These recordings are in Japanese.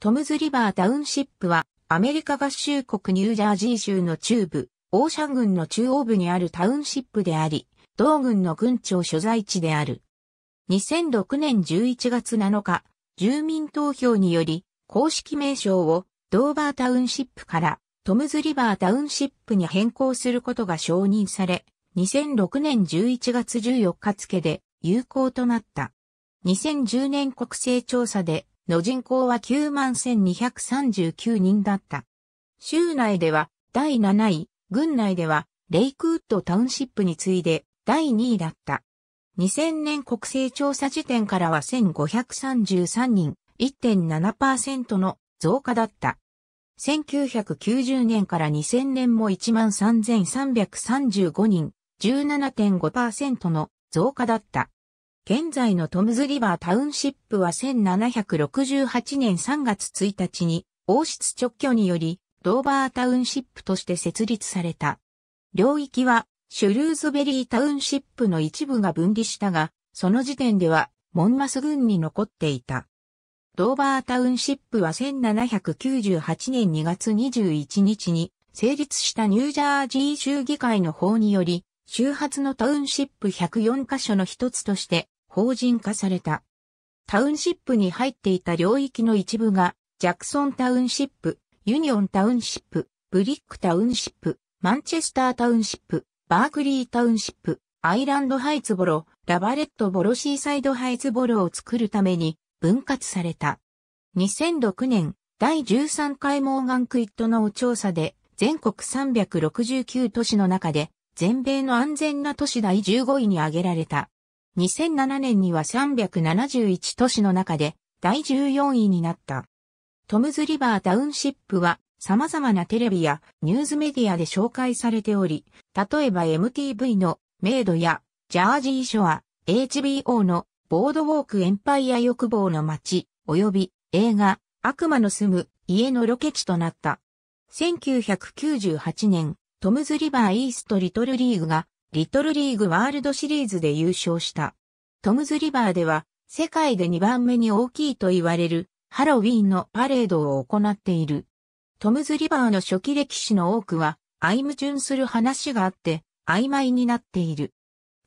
トムズリバータウンシップは、アメリカ合衆国ニュージャージー州の中部、オーシャン郡の中央部にあるタウンシップであり、同郡の郡庁所在地である。2006年11月7日、住民投票により、公式名称をドーバータウンシップからトムズリバータウンシップに変更することが承認され、2006年11月14日付で有効となった。2010年国勢調査での人口は91,239人だった。州内では第7位、郡内ではレイクウッドタウンシップに次いで第2位だった。2000年国勢調査時点からは1533人、1.7%の増加だった。1990年から2000年も13,335人、17.5%の増加だった。現在のトムズリバータウンシップは1768年3月1日に王室直居によりドーバータウンシップとして設立された。領域はシュルーズベリータウンシップの一部が分離したが、その時点ではモンマス郡に残っていた。ドーバータウンシップは1798年2月21日に成立したニュージャージー州議会の法により、周発のタウンシップ104カ所の一つとして法人化された。タウンシップに入っていた領域の一部が、ジャクソンタウンシップ、ユニオンタウンシップ、ブリックタウンシップ、マンチェスタータウンシップ、バークリータウンシップ、アイランドハイツボロ、ラバレットボロシーサイドハイツボロを作るために分割された。2006年、第13回モーガンクイットの調査で、全国369都市の中で、全米の安全な都市第15位に挙げられた。2007年には371都市の中で第14位になった。トムズリバータウンシップは様々なテレビやニュースメディアで紹介されており、例えば MTV のメイドやジャージーショア、HBO のボードウォークエンパイア欲望の街、及び映画悪魔の住む家のロケ地となった。1998年、トムズリバーイーストリトルリーグがリトルリーグワールドシリーズで優勝した。トムズリバーでは、世界で2番目に大きいと言われるハロウィーンのパレードを行っている。トムズリバーの初期歴史の多くは、相矛盾する話があって、曖昧になっている。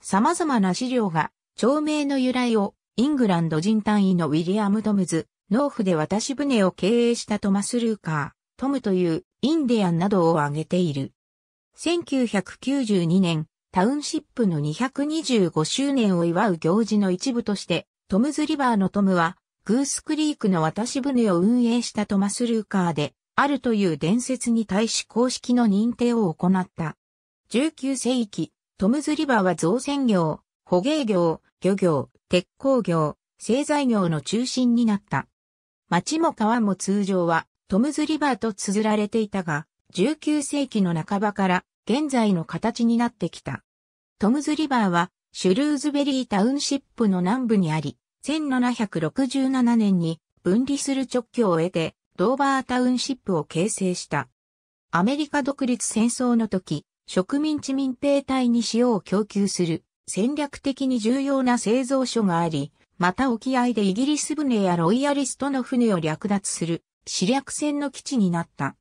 様々な資料が、町名の由来を、イングランド人単位のウィリアム・トムズ、農夫で渡し船を経営したトマス・ルーカー、トムというインディアンなどを挙げている。1992年、タウンシップの225周年を祝う行事の一部として、トムズリバーのトムは、グースクリークの渡し船を運営したトマス・ルーカーで、あるという伝説に対し公式の認定を行った。19世紀、トムズリバーは造船業、捕鯨業、漁業、鉄鋼業、製材業の中心になった。町も川も通常はトムズリバーと綴られていたが、19世紀の半ばから現在の形になってきた。トムズリバーは、シュルーズベリータウンシップの南部にあり、1767年に分離する直居を得て、ドーバータウンシップを形成した。アメリカ独立戦争の時、植民地民兵隊に塩を供給する戦略的に重要な製造所があり、また沖合でイギリス船やロイヤリストの船を略奪する、死略船の基地になった。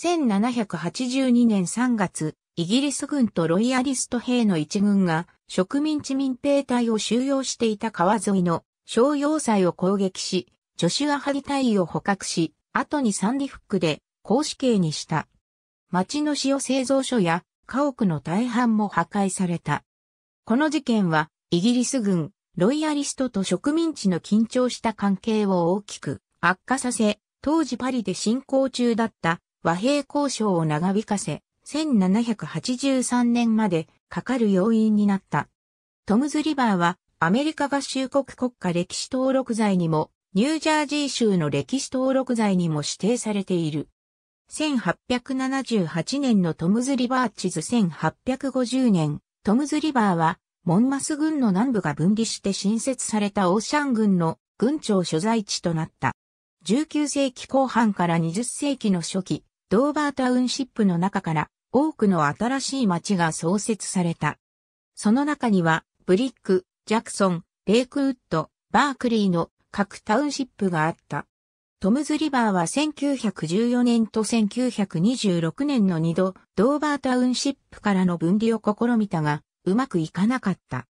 1782年3月、イギリス軍とロイヤリスト兵の一軍が植民地民兵隊を収容していた川沿いの商用祭を攻撃し、ジョシュア・ハリ隊を捕獲し、後にサンディフックで公死刑にした。町の塩製造所や家屋の大半も破壊された。この事件はイギリス軍、ロイヤリストと植民地の緊張した関係を大きく悪化させ、当時パリで進行中だった和平交渉を長引かせ、1783年までかかる要因になった。トムズ・リバーはアメリカ合衆国国家歴史登録罪にも、ニュージャージー州の歴史登録罪にも指定されている。1878年のトムズ・リバー地図1850年、トムズ・リバーは、モンマス軍の南部が分離して新設されたオーシャン軍の軍庁所在地となった。19世紀後半から20世紀の初期、ドーバータウンシップの中から多くの新しい町が創設された。その中には、ブリック、ジャクソン、レイクウッド、バークリーの各タウンシップがあった。トムズリバーは1914年と1926年の2度、ドーバータウンシップからの分離を試みたが、うまくいかなかった。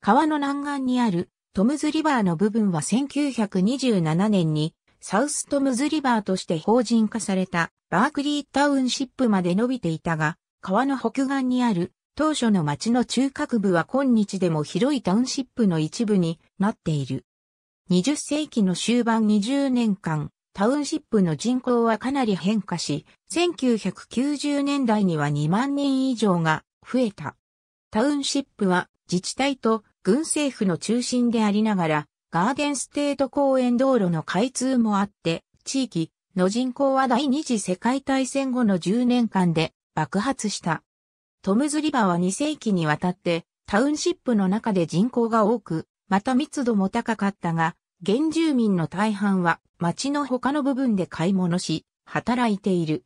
川の南岸にあるトムズリバーの部分は1927年にサウストムズリバーとして法人化されたバークリータウンシップまで伸びていたが、川の北岸にある当初の町の中核部は今日でも広いタウンシップの一部になっている。20世紀の終盤20年間、タウンシップの人口はかなり変化し、1990年代には2万人以上が増えた。タウンシップは自治体と軍政府の中心でありながら、ガーデンステート公園道路の開通もあって、地域の人口は第二次世界大戦後の10年間で爆発した。トムズリバーは2世紀にわたってタウンシップの中で人口が多く、また密度も高かったが、原住民の大半は町の他の部分で買い物し、働いている。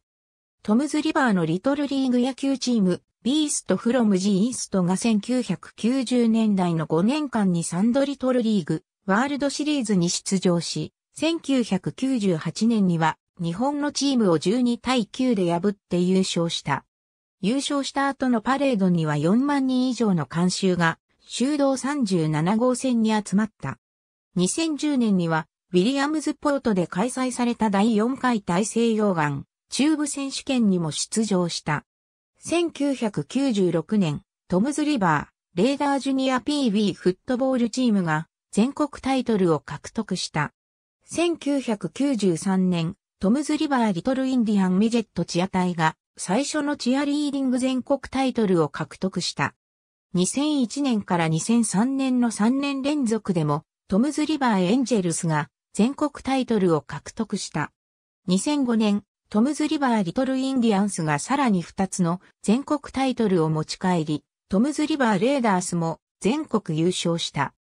トムズリバーのリトルリーグ野球チーム、ビーストフロムジーイーストが1990年代の5年間にサンドリトルリーグ、ワールドシリーズに出場し、1998年には日本のチームを12対9で破って優勝した。優勝した後のパレードには4万人以上の観衆が修道37号線に集まった。2010年にはウィリアムズポートで開催された第4回大西洋岸中部選手権にも出場した。1996年、トムズリバー、レーダージュニア PB フットボールチームが全国タイトルを獲得した。1993年、トムズリバーリトルインディアンミジェットチア隊が最初のチアリーディング全国タイトルを獲得した。2001年から2003年の3年連続でもトムズリバーエンジェルスが全国タイトルを獲得した。2005年、トムズリバーリトルインディアンスがさらに2つの全国タイトルを持ち帰り、トムズリバーレーダースも全国優勝した。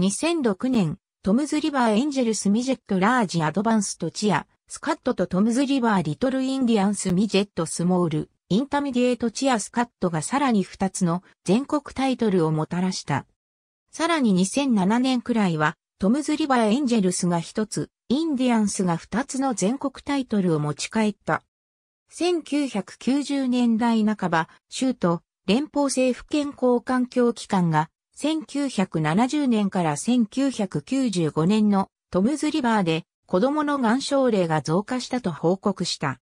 2006年、トムズリバーエンジェルスミジェットラージアドバンストチア、スカットとトムズリバーリトルインディアンスミジェットスモール、インターミディエートチアスカットがさらに2つの全国タイトルをもたらした。さらに2007年くらいは、トムズリバーエンジェルスが1つ、インディアンスが2つの全国タイトルを持ち帰った。1990年代半ば、州と連邦政府健康環境機関が1970年から1995年のトムズリバーで子供の癌症例が増加したと報告した。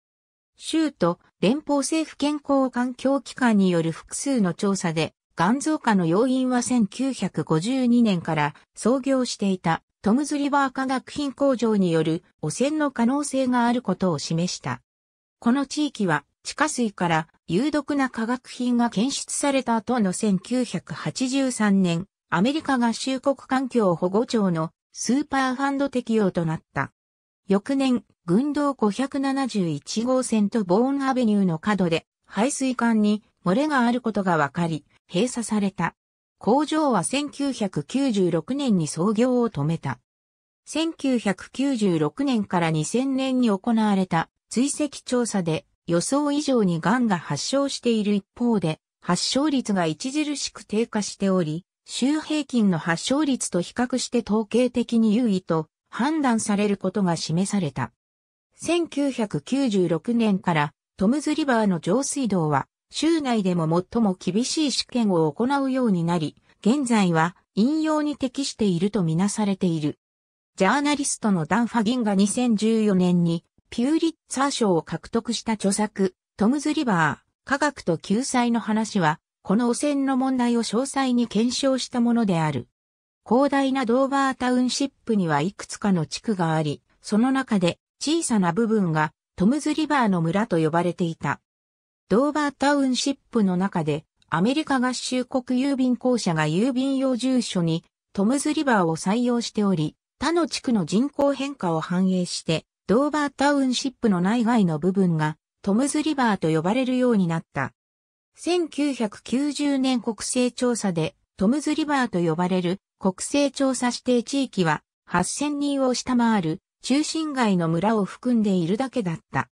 州と連邦政府健康環境機関による複数の調査で、癌増加の要因は1952年から創業していたトムズリバー化学品工場による汚染の可能性があることを示した。この地域は地下水から有毒な化学品が検出された後の1983年、アメリカ合衆国環境保護庁のスーパーファンド適用となった。翌年、軍道571号線とボーンアベニューの角で排水管に漏れがあることが分かり、閉鎖された。工場は1996年に操業を止めた。1996年から2000年に行われた追跡調査で予想以上に癌が発症している一方で、発症率が著しく低下しており、週平均の発症率と比較して統計的に優位と判断されることが示された。1996年からトムズリバーの上水道は州内でも最も厳しい試験を行うようになり、現在は引用に適しているとみなされている。ジャーナリストのダン・ファギンが2014年にピューリッツァー賞を獲得した著作、トムズ・リバー、科学と救済の話は、この汚染の問題を詳細に検証したものである。広大なドーバータウンシップにはいくつかの地区があり、その中で小さな部分がトムズ・リバーの村と呼ばれていた。ドーバータウンシップの中で、アメリカ合衆国郵便公社が郵便用住所にトムズ・リバーを採用しており、他の地区の人口変化を反映して、ドーバータウンシップの内外の部分がトムズリバーと呼ばれるようになった。1990年国勢調査でトムズリバーと呼ばれる国勢調査指定地域は8000人を下回る中心街の村を含んでいるだけだった。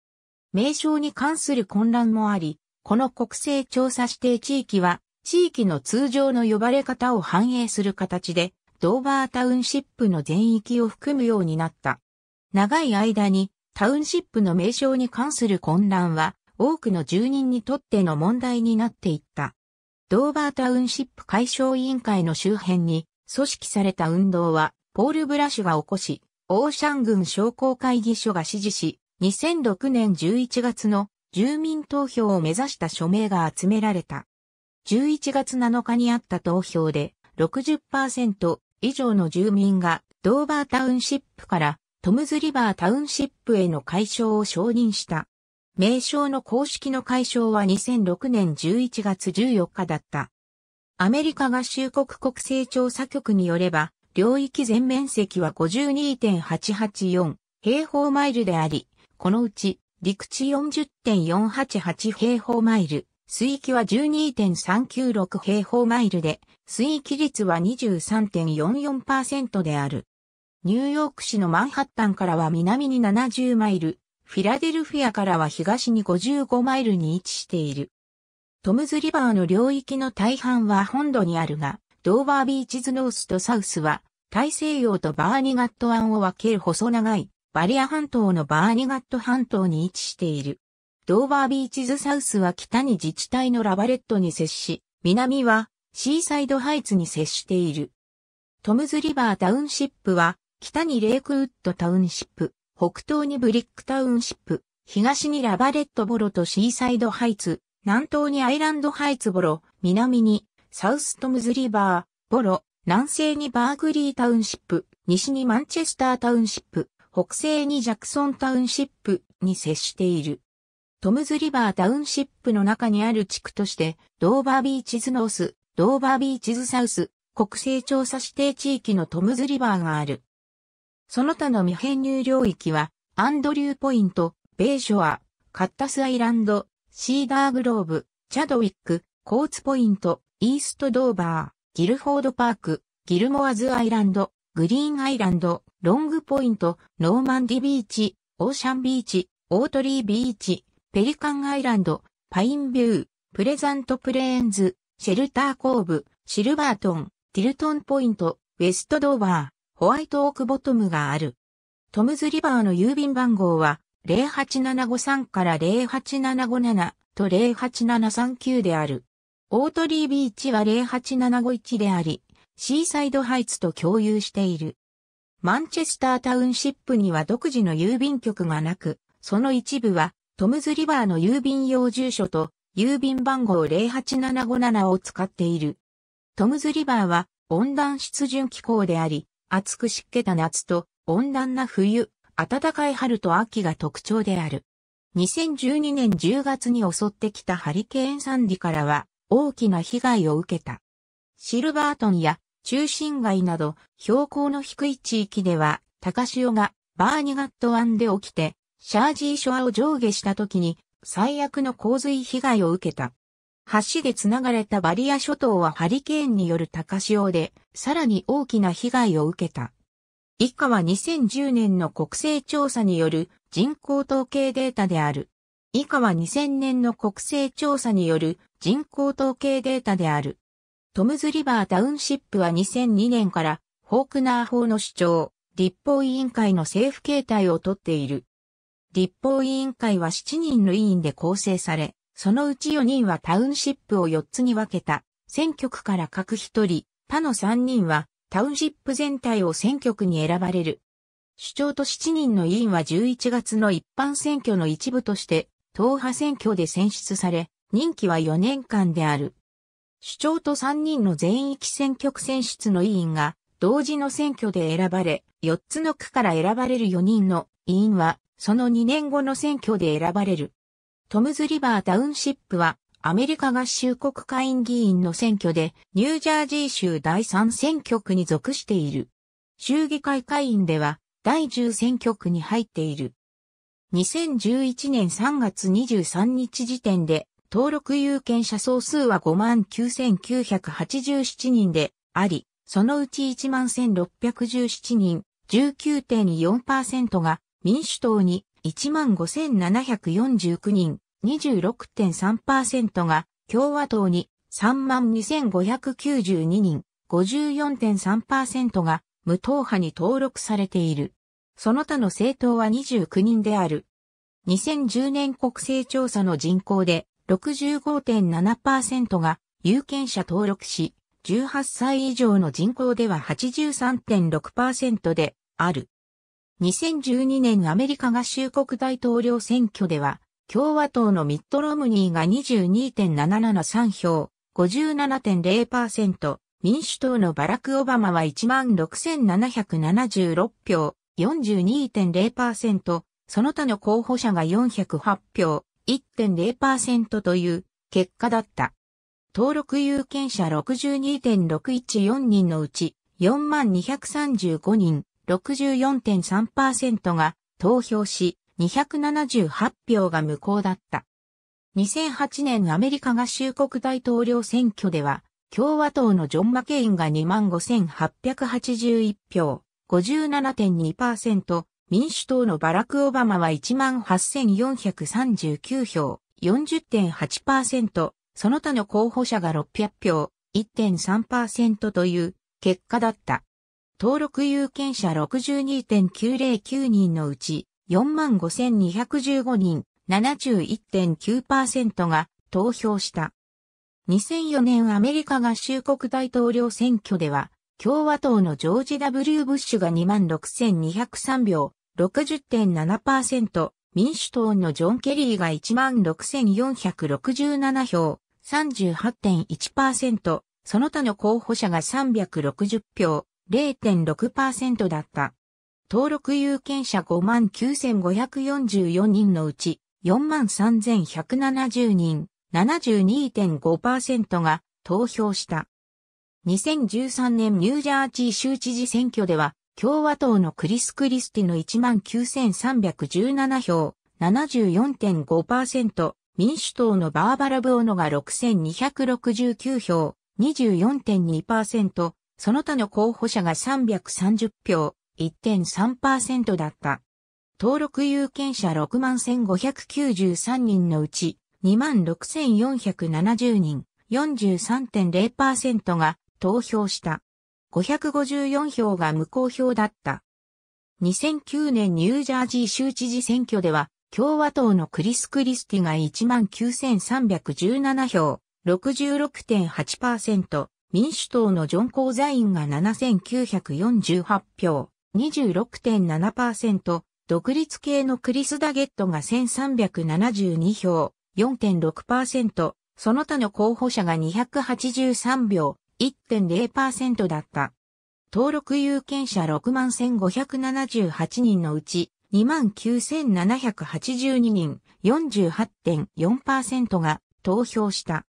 名称に関する混乱もあり、この国勢調査指定地域は地域の通常の呼ばれ方を反映する形でドーバータウンシップの全域を含むようになった。長い間にタウンシップの名称に関する混乱は多くの住人にとっての問題になっていった。ドーバータウンシップ解消委員会の周辺に組織された運動はポール・ブラシュが起こし、オーシャン軍商工会議所が支持し、2006年11月の住民投票を目指した署名が集められた。11月7日にあった投票で60%以上の住民がドーバータウンシップからトムズリバータウンシップへの解消を承認した。名称の公式の解消は2006年11月14日だった。アメリカ合衆国国勢調査局によれば、領域全面積は52.884平方マイルであり、このうち陸地40.488平方マイル、水域は12.396平方マイルで、水域率は23.44%である。ニューヨーク市のマンハッタンからは南に70マイル、フィラデルフィアからは東に55マイルに位置している。トムズリバーの領域の大半は本土にあるが、ドーバービーチズノースとサウスは、大西洋とバーニガット湾を分ける細長い、バリア半島のバーニガット半島に位置している。ドーバービーチズサウスは北に自治体のラバレットに接し、南はシーサイドハイツに接している。トムズリバータウンシップは北にレイクウッドタウンシップ、北東にブリックタウンシップ、東にラバレットボロとシーサイドハイツ、南東にアイランドハイツボロ、南にサウストムズリバー、ボロ、南西にバークリータウンシップ、西にマンチェスタータウンシップ、北西にジャクソンタウンシップに接している。トムズリバータウンシップの中にある地区として、ドーバービーチズノース、ドーバービーチズサウス、国勢調査指定地域のトムズリバーがある。その他の未編入領域は、アンドリューポイント、ベイショア、カッタスアイランド、シーダーグローブ、チャドウィック、コーツポイント、イーストドーバー、ギルフォードパーク、ギルモアズアイランド、グリーンアイランド、ロングポイント、ノーマンディビーチ、オーシャンビーチ、オートリービーチ、ペリカンアイランド、パインビュー、プレザントプレーンズ、シェルターコーブ、シルバートン、ティルトンポイント、ウェストドーバー、ホワイトオークボトムがある。トムズリバーの郵便番号は08753から08757と08739である。オートリービーチは08751であり、シーサイドハイツと共有している。マンチェスタータウンシップには独自の郵便局がなく、その一部はトムズリバーの郵便用住所と郵便番号08757を使っている。トムズリバーは温暖湿潤気候であり、暑く湿気た夏と温暖な冬、暖かい春と秋が特徴である。2012年10月に襲ってきたハリケーンサンディからは大きな被害を受けた。シルバートンや中心街など標高の低い地域では高潮がバーニガット湾で起きてシャージーショアを上下した時に最悪の洪水被害を受けた。橋で繋がれたバリア諸島はハリケーンによる高潮で、さらに大きな被害を受けた。以下は2010年の国勢調査による人口統計データである。以下は2000年の国勢調査による人口統計データである。トムズリバータウンシップは2002年からフォークナー法の主張、立法委員会の政府形態をとっている。立法委員会は7人の委員で構成され、そのうち4人はタウンシップを4つに分けた、選挙区から各1人、他の3人はタウンシップ全体を選挙区に選ばれる。首長と7人の委員は11月の一般選挙の一部として、党派選挙で選出され、任期は4年間である。首長と3人の全域選挙区選出の委員が、同時の選挙で選ばれ、4つの区から選ばれる4人の委員は、その2年後の選挙で選ばれる。トムズリバータウンシップは、アメリカ合衆国会議員の選挙で、ニュージャージー州第3選挙区に属している。州議会会員では、第10選挙区に入っている。2011年3月23日時点で、登録有権者総数は59,987人であり、そのうち11,617人、19.4%が民主党に、15,749人、26.3%が共和党に32,592人、54.3%が無党派に登録されている。その他の政党は29人である。2010年国勢調査の人口で65.7%が有権者登録し、18歳以上の人口では83.6%である。2012年アメリカ合衆国大統領選挙では、共和党のミッドロムニーが22.773票、57.0%、民主党のバラク・オバマは16,776票、42.0%、その他の候補者が408票、1.0%という結果だった。登録有権者62.614人のうち4235人、64.3%が投票し、278票が無効だった。2008年アメリカ合衆国大統領選挙では、共和党のジョン・マケインが25,881票、57.2%、民主党のバラク・オバマは18,439票、40.8%、その他の候補者が600票、1.3%という結果だった。登録有権者62.909人のうち45,215人71.9%が投票した。2004年アメリカ合衆国大統領選挙では、共和党のジョージ・ W・ ブッシュが26,203票、60.7%、民主党のジョン・ケリーが16,467票、38.1%、その他の候補者が360票、0.6%だった。登録有権者59,544人のうち43,170人、72.5%が投票した。2013年ニュージャージー州知事選挙では、共和党のクリス・クリスティの19,317票、74.5%、民主党のバーバラ・ブオノが6,269票、24.2%、その他の候補者が330票、1.3%だった。登録有権者61,593人のうち26,470人、43.0%が投票した。554票が無効票だった。2009年ニュージャージー州知事選挙では、共和党のクリス・クリスティが19,317票、66.8%、民主党のジョン・コーザインが7948票、26.7%、独立系のクリス・ダゲットが1372票、4.6%、その他の候補者が283票、1.0%だった。登録有権者61,578人のうち、29,782人、48.4%が投票した。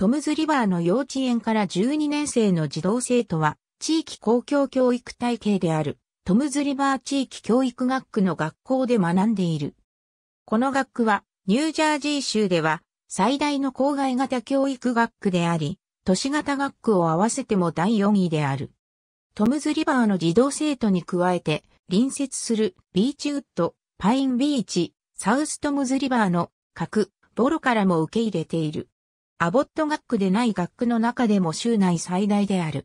トムズリバーの幼稚園から12年生の児童生徒は、地域公共教育体系である、トムズリバー地域教育学区の学校で学んでいる。この学区は、ニュージャージー州では、最大の郊外型教育学区であり、都市型学区を合わせても第4位である。トムズリバーの児童生徒に加えて、隣接するビーチウッド、パインビーチ、サウストムズリバーの各、ボロからも受け入れている。アボット学区でない学区の中でも州内最大である。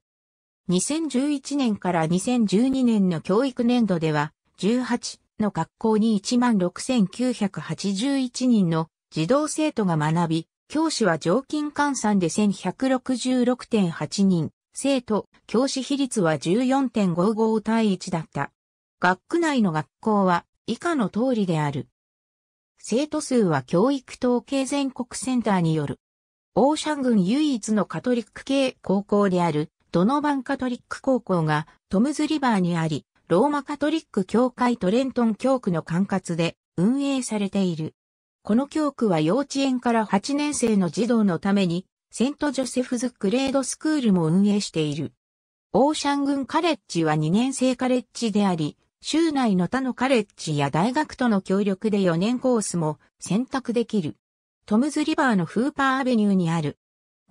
2011年から2012年の教育年度では、18の学校に16,981人の児童生徒が学び、教師は常勤換算で1166.8人、生徒、教師比率は14.55対1だった。学区内の学校は以下の通りである。生徒数は教育統計全国センターによるオーシャン郡唯一のカトリック系高校であるドノバンカトリック高校がトムズリバーにあり、ローマカトリック教会トレントン教区の管轄で運営されている。この教区は幼稚園から8年生の児童のために、セントジョセフズグレードスクールも運営している。オーシャン郡カレッジは2年生カレッジであり、州内の他のカレッジや大学との協力で4年コースも選択できる。トムズリバーのフーパーアベニューにある。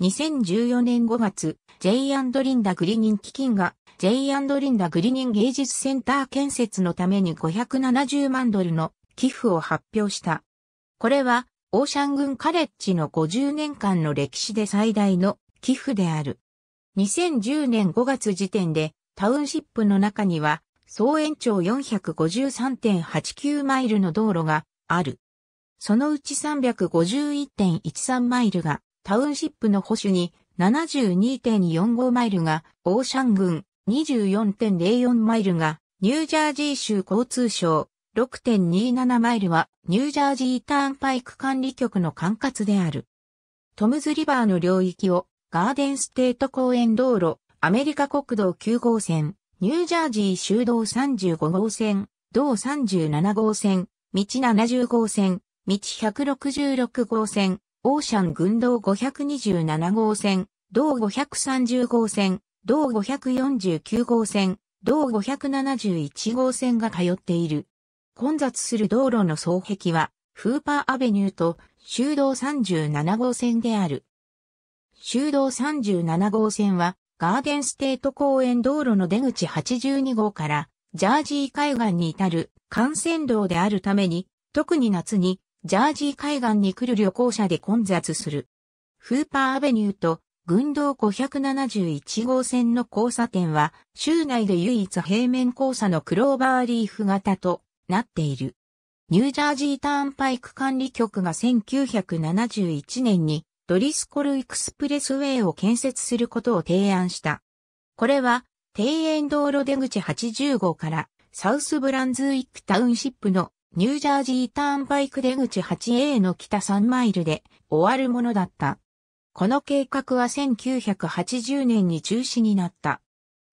2014年5月、J& リンダ・グリニン基金が J& リンダ・グリニン芸術センター建設のために570万ドルの寄付を発表した。これは、オーシャン軍カレッジの50年間の歴史で最大の寄付である。2010年5月時点で、タウンシップの中には、総延長453.89マイルの道路がある。そのうち351.13マイルがタウンシップの保守に、72.45マイルがオーシャン郡、24.04マイルがニュージャージー州交通省、6.27マイルはニュージャージーターンパイク管理局の管轄である。トムズリバーの領域をガーデンステート公園道路、アメリカ国道9号線、ニュージャージー州道35号線、道37号線、道70号線、道166号線、オーシャン群道527号線、道530号線、道549号線、道571号線が通っている。混雑する道路の総壁は、フーパーアベニューと修道37号線である。修道37号線は、ガーデンステート公園道路の出口82号から、ジャージー海岸に至る幹線道であるために、特に夏にジャージー海岸に来る旅行者で混雑する。フーパーアベニューと群道571号線の交差点は、州内で唯一平面交差のクローバーリーフ型となっている。ニュージャージーターンパイク管理局が1971年にドリスコルエクスプレスウェイを建設することを提案した。これは、庭園道路出口8号からサウスブランズウィックタウンシップのニュージャージーターンパイク出口 8A の北3マイルで終わるものだった。この計画は1980年に中止になった。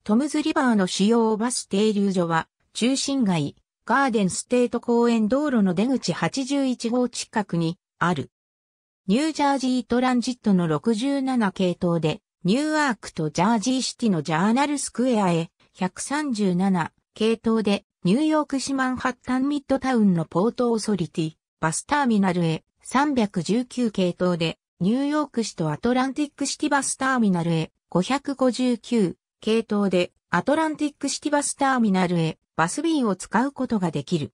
トムズリバーの主要バス停留所は、中心街、ガーデンステート公園道路の出口81号近くにある。ニュージャージートランジットの67系統で、ニューアークとジャージーシティのジャーナルスクエアへ137系統でニューヨーク市マンハッタンミッドタウンのポートオーソリティ、バスターミナルへ319系統で、ニューヨーク市とアトランティックシティバスターミナルへ559系統で、アトランティックシティバスターミナルへバス便を使うことができる。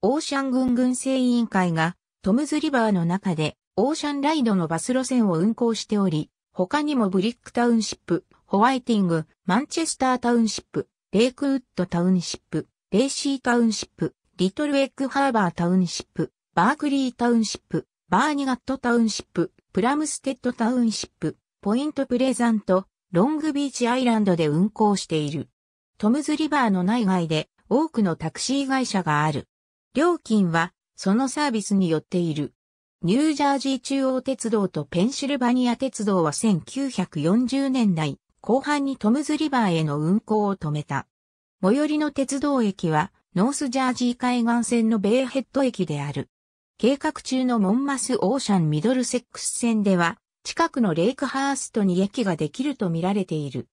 オーシャン軍軍政委員会がトムズリバーの中でオーシャンライドのバス路線を運行しており、他にもブリックタウンシップ、ホワイティング、マンチェスタータウンシップ、レイクウッドタウンシップ、レイシータウンシップ、リトルエッグハーバータウンシップ、バークリータウンシップ、バーニガットタウンシップ、プラムステッドタウンシップ、ポイントプレザント、ロングビーチアイランドで運行している。トムズリバーの内外で多くのタクシー会社がある。料金はそのサービスによっている。ニュージャージー中央鉄道とペンシルバニア鉄道は1940年代後半にトムズリバーへの運行を止めた。最寄りの鉄道駅は、ノースジャージー海岸線のベイヘッド駅である。計画中のモンマスオーシャンミドルセックス線では、近くのレイクハーストに駅ができると見られている。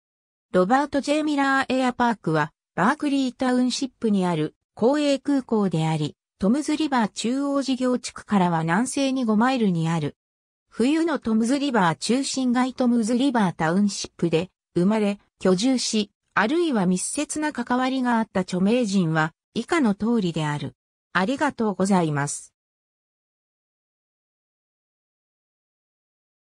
ロバート・ジェイ・ミラー・エアパークは、バークリータウンシップにある公営空港であり、トムズリバー中央事業地区からは南西に5マイルにある。冬のトムズリバー中心街トムズリバータウンシップで生まれ、居住し、あるいは密接な関わりがあった著名人は以下の通りである。ありがとうございます。